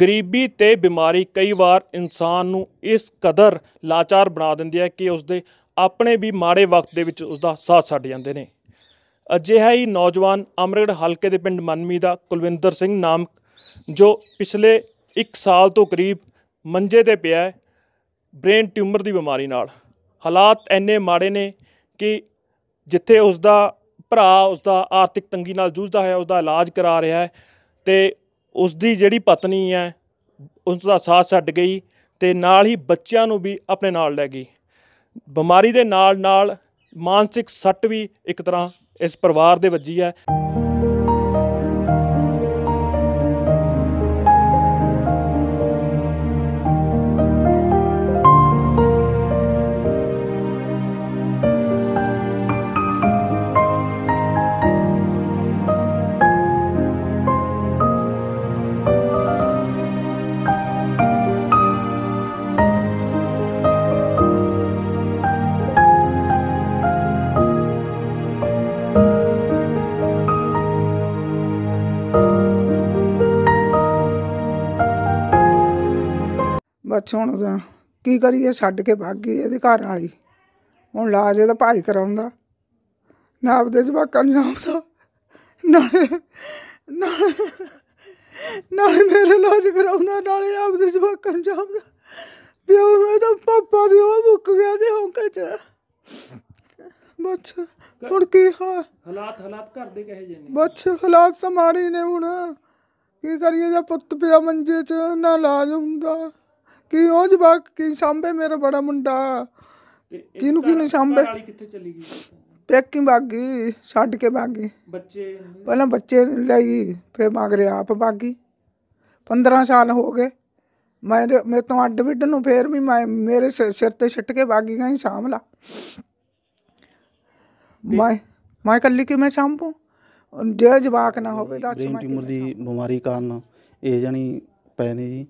ਗਰੀਬੀ ਤੇ ਬਿਮਾਰੀ ਕਈ ਵਾਰ ਇਨਸਾਨ ਨੂੰ ਇਸ ਕਦਰ ਲਾਚਾਰ ਬਣਾ ਦਿੰਦੀ ਹੈ ਕਿ ਉਸ ਦੇ ਆਪਣੇ ਵੀ ਮਾੜੇ ਵਕਤ ਦੇ ਵਿੱਚ ਉਸ ਦਾ ਸਾਥ ਛੱਡ ਜਾਂਦੇ ਨੇ ਅਜਿਹਾ ਹੀ ਨੌਜਵਾਨ ਅਮਰਗੜ ਹਲਕੇ ਦੇ ਪਿੰਡ ਮਨਮੀ ਦਾ ਕੁਲਵਿੰਦਰ ਸਿੰਘ ਨਾਮ ਜੋ ਪਿਛਲੇ 1 ਸਾਲ ਤੋਂ ਕਰੀਬ ਮੰਜੇ ਤੇ ਪਿਆ ਹੈ ਬ੍ਰੇਨ ਟਿਊਮਰ ਦੀ ਬਿਮਾਰੀ ਨਾਲ ਹਾਲਾਤ ਐਨੇ ਮਾੜੇ ਨੇ ਕਿ ਜਿੱਥੇ ਉਸ ਦਾ ਭਰਾ ਉਸ ਦਾ ਆਰਥਿਕ ਤੰਗੀ ਨਾਲ ਜੂਝਦਾ ਹੈ ਉਸ ਦਾ ਇਲਾਜ ਕਰਾ ਰਿਹਾ ਹੈ ਤੇ ਉਸ ਦੀ ਜਿਹੜੀ ਪਤਨੀ ਹੈ ਉਸ ਦਾ ਸਾਥ ਛੱਡ ਗਈ ਤੇ ਨਾਲ ਹੀ ਬੱਚਿਆਂ ਨੂੰ ਵੀ ਆਪਣੇ ਨਾਲ ਲੈ ਗਈ ਬਿਮਾਰੀ ਦੇ ਨਾਲ ਨਾਲ ਮਾਨਸਿਕ ਸੱਟ ਵੀ ਇੱਕ ਤਰ੍ਹਾਂ ਇਸ ਪਰਿਵਾਰ ਦੇ ਵੱਜੀ ਹੈ ਬਸ ਹੁਣ ਕੀ ਕਰੀਏ ਛੱਡ ਕੇ ਭੱਗ ਗਈ ਇਹਦੇ ਘਰ ਵਾਲੀ ਹੁਣ ਲਾਜ ਇਹਦਾ ਭਾਈ ਕਰਾਉਂਦਾ ਨਾ ਆਪਦੇ ਜਵਾਕਾਂ ਨੂੰ ਆਪਦਾ ਨਾਲੇ ਨਾਲੇ ਨਾਲੇ ਮੇਰੇ ਲਾਜ ਕਰਾਉਂਦਾ ਨਾਲੇ ਆਪਦੇ ਜਵਾਕਾਂ ਨੂੰ ਆਪਦਾ ਪਿਓ ਉਹ ਤਾਂ ਪਾਪਾ ਵੀ ਉਹ ਮੁੱਕ ਗਿਆ ਤੇ ਹੌਂਕੇ ਚ ਬੱਚ ਹੁਣ ਕੀ ਹਾਂ ਹਾਲਾਤ ਹਾਲਾਤ ਘਰ ਦੇ ਕਹੇ ਜੇ ਨੇ ਬੱਚ ਹਾਲਾਤ ਤਾਂ ਨੇ ਹੁਣ ਕੀ ਕਰੀਏ ਜੇ ਪੁੱਤ ਪਿਆ ਮੰਜੇ 'ਚ ਨਾ ਲਾਜ ਹੁੰਦਾ ਕਿ ਉਹ ਬਾਕ ਕਿ ਸਾਂਭੇ ਮੇਰਾ ਬੜਾ ਮੁੰਡਾ ਕਿਨੂੰ ਕਿਨੂੰ ਸਾਂਭੇ ਵਾਲੀ ਕਿੱਥੇ ਚਲੀ ਗਈ ਕਿ ਬਾਗੀ ਛੱਡ ਕੇ ਬਾਗੀ ਬੱਚੇ ਪਹਿਲਾਂ ਬੱਚੇ ਲਈ ਫਿਰ ਮਗਰੇ ਆਪ ਬਾਗੀ 15 ਸਾਲ ਹੋ ਗਏ ਮੈਂ ਮੇਰੇ ਤੋਂ ਅੱਡ ਵਿੱਡ ਨੂੰ ਫੇਰ ਵੀ ਮੈਂ ਮੇਰੇ ਸਿਰ ਤੇ ਛੱਟ ਕੇ ਬਾਗੀ ਗਈ ਸ਼ਾਮਲਾ ਮੈਂ ਮੈਂ ਕੱਲੀ ਕਿ ਮੈਂ ਸਾਂਭੂ ਜੇ ਜਵਾਕ ਨਾ ਹੋਵੇ ਤਾਂ ਅੱਛੀ ਮੈਂ ਦੀ ਬਿਮਾਰੀ ਕਾਰਨ ਇਹ ਜਾਨੀ ਪੈ ਨੇ ਜੀ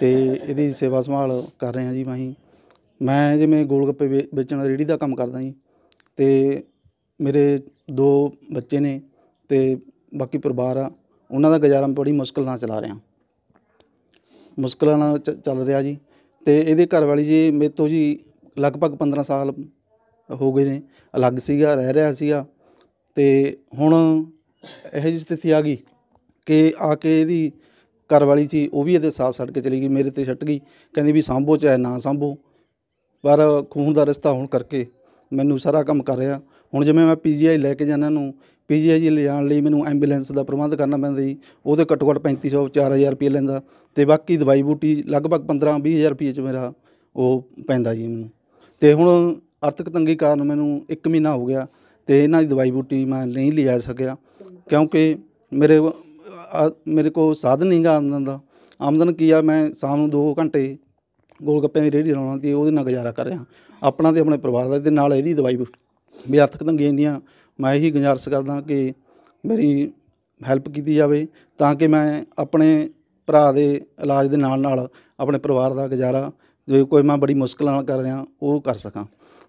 ਤੇ ਇਹਦੀ ਸੇਵਾ ਸੰਭਾਲ ਕਰ ਰਹੇ ਹਾਂ ਜੀ ਮੈਂ ਮੈਂ ਜਿਵੇਂ ਗੋਲਗੱਪੇ ਵੇਚਣ ਵੇਚਣ ਰੇੜੀ ਦਾ ਕੰਮ ਕਰਦਾ ਜੀ ਤੇ ਮੇਰੇ ਦੋ ਬੱਚੇ ਨੇ ਤੇ ਬਾਕੀ ਪਰਿਵਾਰ ਆ ਉਹਨਾਂ ਦਾ ਗੁਜ਼ਾਰਾ ਬੜੀ ਮੁਸ਼ਕਲ ਨਾਲ ਚਲਾ ਰਿਹਾ ਮੁਸ਼ਕਲਾਂ ਨਾਲ ਚੱਲ ਰਿਹਾ ਜੀ ਤੇ ਇਹਦੇ ਘਰ ਵਾਲੀ ਜੀ ਮੇਰੇ ਤੋਂ ਜੀ ਲਗਭਗ 15 ਸਾਲ ਹੋ ਗਏ ਨੇ ਅਲੱਗ ਸੀਗਾ ਰਹਿ ਰਿਹਾ ਸੀਗਾ ਤੇ ਹੁਣ ਇਹੋ ਜਿਹੀ ਸਥਿਤੀ ਆ ਗਈ ਕਿ ਆ ਕੇ ਇਹਦੀ ਘਰ ਵਾਲੀ ਸੀ ਉਹ ਵੀ ਇਹਦੇ ਸਾਥ ਛੱਡ ਕੇ ਚਲੀ ਗਈ ਮੇਰੇ ਤੇ ਛੱਟ ਗਈ ਕਹਿੰਦੀ ਵੀ ਸੰਭੋ ਚਾਹ ਨਾ ਸੰਭੋ ਪਰ ਖੂਨ ਦਾ ਰਿਸ਼ਤਾ ਹੋਣ ਕਰਕੇ ਮੈਨੂੰ ਸਾਰਾ ਕੰਮ ਕਰ ਰਿਹਾ ਹੁਣ ਜਿਵੇਂ ਮੈਂ ਪੀਜੀਆਈ ਲੈ ਕੇ ਜਾਣਾ ਨੂੰ ਪੀਜੀਆਈ ਲਿਜਾਣ ਲਈ ਮੈਨੂੰ ਐਂਬੂਲੈਂਸ ਦਾ ਪ੍ਰਬੰਧ ਕਰਨਾ ਪੈਂਦਾ ਜੀ ਉਹਦੇ ਘੱਟੋ ਘੱਟ 3500 4000 ਰੁਪਏ ਲੈਂਦਾ ਤੇ ਬਾਕੀ ਦਵਾਈ ਬੂਟੀ ਲਗਭਗ 15 20000 ਰੁਪਏ ਚ ਮੇਰਾ ਉਹ ਪੈਂਦਾ ਜੀ ਮੈਨੂੰ ਤੇ ਹੁਣ ਆਰਥਿਕ ਤੰਗੀ ਕਾਰਨ ਮੈਨੂੰ 1 ਮਹੀਨਾ ਹੋ ਗਿਆ ਤੇ ਇਹਨਾਂ ਦੀ ਦਵਾਈ ਬੂਟੀ ਮੈਂ ਨਹੀਂ ਲਿਜਾ ਸਕਿਆ ਕਿਉਂਕਿ ਮੇਰੇ ਮੇਰੇ ਕੋਲ ਸਾਧਨ ਨਹੀਂਗਾ ਆਮਦਨ ਦਾ ਆਮਦਨ ਕੀ ਆ ਮੈਂ ਸ਼ਾਮ ਨੂੰ 2 ਘੰਟੇ ਗੋਲ ਗੱਪਿਆਂ ਦੀ ਰੇੜੀ ਲਾਉਣਾ ਤੇ ਉਹਦੇ ਨਾਲ ਗੁਜ਼ਾਰਾ ਕਰ ਰਿਹਾ ਆਪਣਾ ਤੇ ਆਪਣੇ ਪਰਿਵਾਰ ਦਾ ਤੇ ਨਾਲ ਇਹਦੀ ਦਵਾਈ ਵੀ ਵਿਅਰਥਕ ਤੰਗੀਆਂ ਦੀਆਂ ਮੈਂ ਇਹੀ ਗੁਜ਼ਾਰਿਸ਼ ਕਰਦਾ ਕਿ ਮੇਰੀ ਹੈਲਪ ਕੀਤੀ ਜਾਵੇ ਤਾਂ ਕਿ ਮੈਂ ਆਪਣੇ ਭਰਾ ਦੇ ਇਲਾਜ ਦੇ ਨਾਲ ਨਾਲ ਆਪਣੇ ਪਰਿਵਾਰ ਦਾ ਗੁਜ਼ਾਰਾ ਜੋ ਕੋਈ ਮੈਂ ਬੜੀ ਮੁਸ਼ਕਲਾਂ ਨਾਲ ਕਰ ਰਿਹਾ ਉਹ ਕਰ ਸਕਾਂ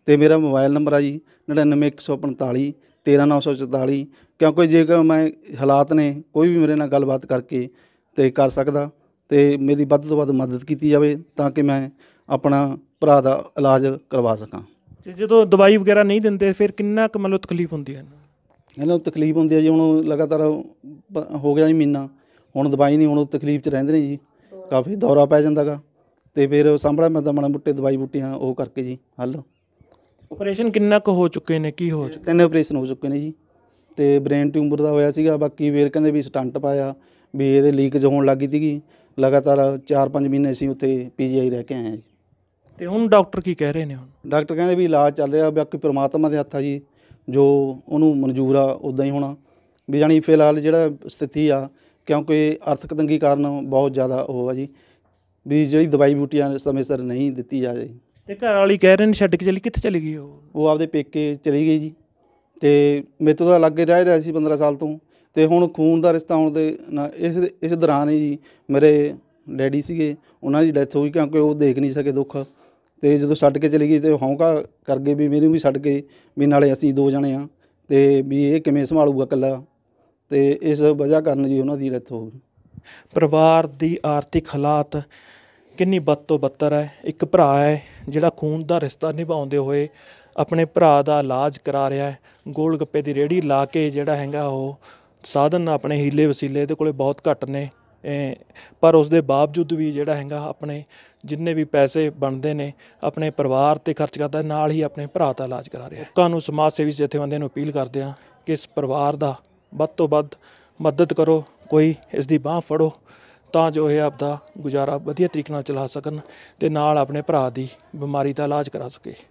ਤੇ ਮੇਰਾ ਮੋਬਾਈਲ ਨੰਬਰ ਆ ਜੀ 99145 13944 ਕਿਉਂਕਿ ਜੇਕਰ ਮੈਂ ਹਾਲਾਤ ਨੇ ਕੋਈ ਵੀ ਮੇਰੇ ਨਾਲ ਗੱਲਬਾਤ ਕਰਕੇ ਤੇ ਕਰ ਸਕਦਾ ਤੇ ਮੇਰੀ ਵੱਧ ਤੋਂ ਵੱਧ ਮਦਦ ਕੀਤੀ ਜਾਵੇ ਤਾਂ ਕਿ ਮੈਂ ਆਪਣਾ ਭਰਾ ਦਾ ਇਲਾਜ ਕਰਵਾ ਸਕਾਂ ਤੇ ਜਦੋਂ ਦਵਾਈ ਵਗੈਰਾ ਨਹੀਂ ਦਿੰਦੇ ਫਿਰ ਕਿੰਨਾ ਕੁ ਮਤਲਬ ਤਕਲੀਫ ਹੁੰਦੀ ਹੈ ਇਹਨਾਂ ਨੂੰ ਤਕਲੀਫ ਹੁੰਦੀ ਹੈ ਜੀ ਹੁਣ ਲਗਾਤਾਰ ਹੋ ਗਿਆ ਜੀ ਮਹੀਨਾ ਹੁਣ ਦਵਾਈ ਨਹੀਂ ਹੁਣ ਉਹ ਤਕਲੀਫ 'ਚ ਰਹਿੰਦੇ ਨੇ ਜੀ ਕਾਫੀ ਦੌਰਾ ਪੈ ਜਾਂਦਾਗਾ ਤੇ ਫਿਰ ਮੈਂ ਤਾਂ ਮਣਾ ਮੁੱਟੇ ਦਵਾਈ ਬੂਟੀਆਂ ਉਹ ਕਰਕੇ ਜੀ ਹਲੋ ਆਪਰੇਸ਼ਨ ਕਿੰਨਾ ਕੁ ਹੋ ਚੁੱਕੇ ਨੇ ਕੀ ਹੋ ਚੁੱਕੇ ਨੇ ਆਪਰੇਸ਼ਨ ਹੋ ਚੁੱਕੇ ਨੇ ਜੀ ਤੇ ਬ੍ਰੇਨ ਟਿਊਮਰ ਦਾ ਹੋਇਆ ਸੀਗਾ ਬਾਕੀ ਵੀਰ ਕਹਿੰਦੇ ਵੀ ਸਟੰਟ ਪਾਇਆ ਵੀ ਇਹਦੇ ਲੀਕੇਜ ਹੋਣ ਲੱਗੀ ਸੀਗੀ ਲਗਾਤਾਰ 4-5 ਮਹੀਨੇ ਸੀ ਉੱਥੇ ਪੀਜੀਆਈ ਰਹਿ ਕੇ ਆਏ ਹਾਂ ਤੇ ਹੁਣ ਡਾਕਟਰ ਕੀ ਕਹਿ ਰਹੇ ਨੇ ਹੁਣ ਡਾਕਟਰ ਕਹਿੰਦੇ ਵੀ ਇਲਾਜ ਚੱਲ ਰਿਹਾ ਬਾਕੀ ਪ੍ਰਮਾਤਮਾ ਦੇ ਹੱਥ ਆ ਜੀ ਜੋ ਉਹਨੂੰ ਮਨਜ਼ੂਰ ਆ ਉਦਾਂ ਹੀ ਹੋਣਾ ਵੀ ਜਾਨੀ ਫਿਲਹਾਲ ਜਿਹੜਾ ਸਥਿਤੀ ਆ ਕਿਉਂਕਿ ਆਰਥਿਕ ਤੰਗੀ ਕਾਰਨ ਬਹੁਤ ਜ਼ਿਆਦਾ ਉਹ ਆ ਜੀ ਵੀ ਜਿਹੜੀ ਦਵਾਈ ਬੂਟੀਆਂ ਸਮੇਂ ਸਿਰ ਨਹੀਂ ਦਿੱਤੀ ਜਾ ਰਹੀ ਤੇ ਘਰ ਵਾਲੀ ਕਹਿ ਰਹੇ ਨੇ ਛੱਡ ਕੇ ਚਲੀ ਕਿੱਥੇ ਚਲੀ ਗਈ ਉਹ ਉਹ ਆਪਦੇ ਪੇਕੇ ਚਲੀ ਗਈ ਜੀ ਤੇ ਮੇਰੇ ਤੋਂ ਤਾਂ ਅਲੱਗ ਰਹਿ ਰਿਹਾ ਸੀ 15 ਸਾਲ ਤੋਂ ਤੇ ਹੁਣ ਖੂਨ ਦਾ ਰਿਸ਼ਤਾ ਹੋਣ ਦੇ ਨਾਲ- ਇਸ ਇਸ ਦੌਰਾਨ ਹੀ ਜੀ ਮੇਰੇ ਡੈਡੀ ਸੀਗੇ ਉਹਨਾਂ ਦੀ ਡੈਥ ਹੋ ਗਈ ਕਿਉਂਕਿ ਉਹ ਦੇਖ ਨਹੀਂ ਸਕੇ ਦੁੱਖ ਤੇ ਜਦੋਂ ਛੱਡ ਕੇ ਚਲੀ ਗਈ ਤੇ ਹੌਂਕਾ ਕਰ ਗਏ ਵੀ ਮੇਰੇ ਵੀ ਛੱਡ ਗਏ ਵੀ ਨਾਲੇ ਅਸੀਂ ਦੋ ਜਣੇ ਆ ਤੇ ਵੀ ਇਹ ਕਿਵੇਂ ਸੰਭਾਲੂਗਾ ਇਕੱਲਾ ਤੇ ਇਸ ਵਜ੍ਹਾ ਕਾਰਨ ਜੀ ਉਹਨਾਂ ਦੀ ਡੈਥ ਹੋ ਗਈ ਪਰਿਵਾਰ ਦੀ ਆਰਥਿਕ ਹਾਲਾਤ ਕਿੰਨੀ ਬੱਤੋ ਤੋਂ ਬੱਤਰ ਹੈ ਇੱਕ ਭਰਾ ਹੈ ਜਿਹੜਾ ਖੂਨ ਦਾ ਰਿਸ਼ਤਾ ਨਿਭਾਉਂਦੇ ਹੋਏ ਆਪਣੇ ਭਰਾ ਦਾ ਇਲਾਜ ਕਰਾ ਰਿਹਾ ਹੈ ਗੋਲ ਗੱਪੇ ਦੀ ਰੇੜੀ ਲਾ ਕੇ ਜਿਹੜਾ ਹੈਗਾ ਉਹ ਸਾਧਨ ਆਪਣੇ ਹੀਲੇ ਵਸੀਲੇ ਦੇ ਕੋਲੇ ਬਹੁਤ ਘੱਟ ਨੇ ਪਰ ਉਸ ਦੇ ਬਾਵਜੂਦ ਵੀ ਜਿਹੜਾ ਹੈਗਾ ਆਪਣੇ ਜਿੰਨੇ ਵੀ ਪੈਸੇ ਬਣਦੇ ਨੇ ਆਪਣੇ ਪਰਿਵਾਰ ਤੇ ਖਰਚ ਕਰਦਾ ਨਾਲ ਹੀ ਆਪਣੇ ਭਰਾ ਦਾ ਇਲਾਜ ਕਰਾ ਰਿਹਾ ਲੋਕਾਂ ਨੂੰ ਸਮਾਜ ਸੇਵੀ ਬੰਦੇ ਨੂੰ ਅਪੀਲ ਕਰਦੇ ਆ ਕਿ ਇਸ ਪਰਿਵਾਰ ਦਾ ਵੱਧ ਤੋਂ ਵੱਧ ਮਦਦ ਕਰੋ ਕੋਈ ਇਸ ਦੀ ਬਾਹ ਫੜੋ ਤਾਂ ਜੋ ਇਹ ਆਪਦਾ ਗੁਜ਼ਾਰਾ ਵਧੀਆ ਤਰੀਕੇ ਨਾਲ ਚਲਾ ਸਕਣ ਤੇ ਨਾਲ ਆਪਣੇ ਭਰਾ ਦੀ ਬਿਮਾਰੀ ਦਾ ਇਲਾਜ ਕਰਾ ਸਕੇ